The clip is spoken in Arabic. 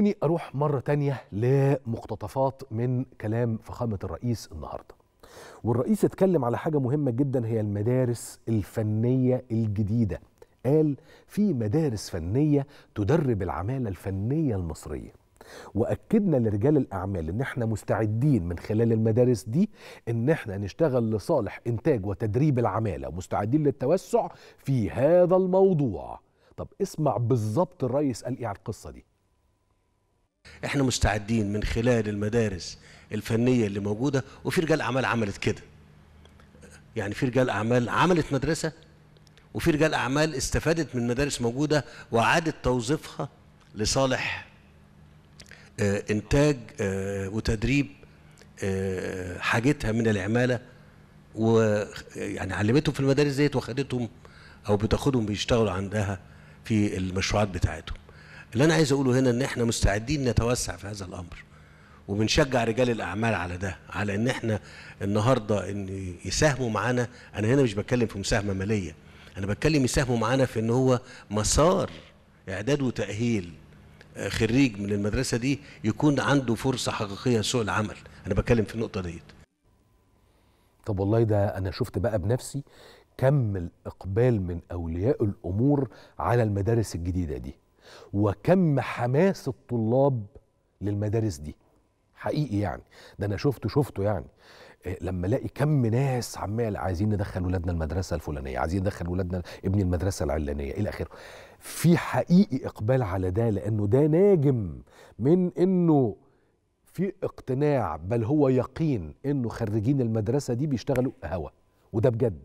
خلوني أروح مرة تانية لمقتطفات من كلام فخامة الرئيس النهاردة والرئيس اتكلم على حاجة مهمة جدا هي المدارس الفنية الجديدة قال في مدارس فنية تدرب العمالة الفنية المصرية واكدنا لرجال الاعمال ان احنا مستعدين من خلال المدارس دي ان احنا نشتغل لصالح انتاج وتدريب العماله ومستعدين للتوسع في هذا الموضوع طب اسمع بالظبط الرئيس قال ايه على القصه دي احنا مستعدين من خلال المدارس الفنيه اللي موجوده وفي رجال اعمال عملت كده يعني في رجال اعمال عملت مدرسه وفي رجال اعمال استفادت من مدارس موجوده وعادت توظيفها لصالح آه، انتاج آه، وتدريب آه، حاجتها من العماله ويعني علمتهم في المدارس ديت وخدتهم او بتاخدهم بيشتغلوا عندها في المشروعات بتاعتهم اللي انا عايز اقوله هنا ان احنا مستعدين نتوسع في هذا الامر وبنشجع رجال الاعمال على ده على ان احنا النهارده ان يساهموا معانا انا هنا مش بتكلم في مساهمه ماليه انا بتكلم يساهموا معانا في ان هو مسار اعداد وتاهيل آه، خريج من المدرسه دي يكون عنده فرصه حقيقيه سوق العمل انا بتكلم في النقطه ديت طب والله ده انا شفت بقى بنفسي كم الاقبال من اولياء الامور على المدارس الجديده دي وكم حماس الطلاب للمدارس دي حقيقي يعني ده انا شفته شفته يعني آه، لما الاقي كم ناس عمال عايزين ندخل ولادنا المدرسه الفلانيه عايزين ندخل ولادنا ابن المدرسه العلانيه الى اخره في حقيقي اقبال على ده لانه ده ناجم من انه في اقتناع بل هو يقين انه خريجين المدرسه دي بيشتغلوا هوا وده بجد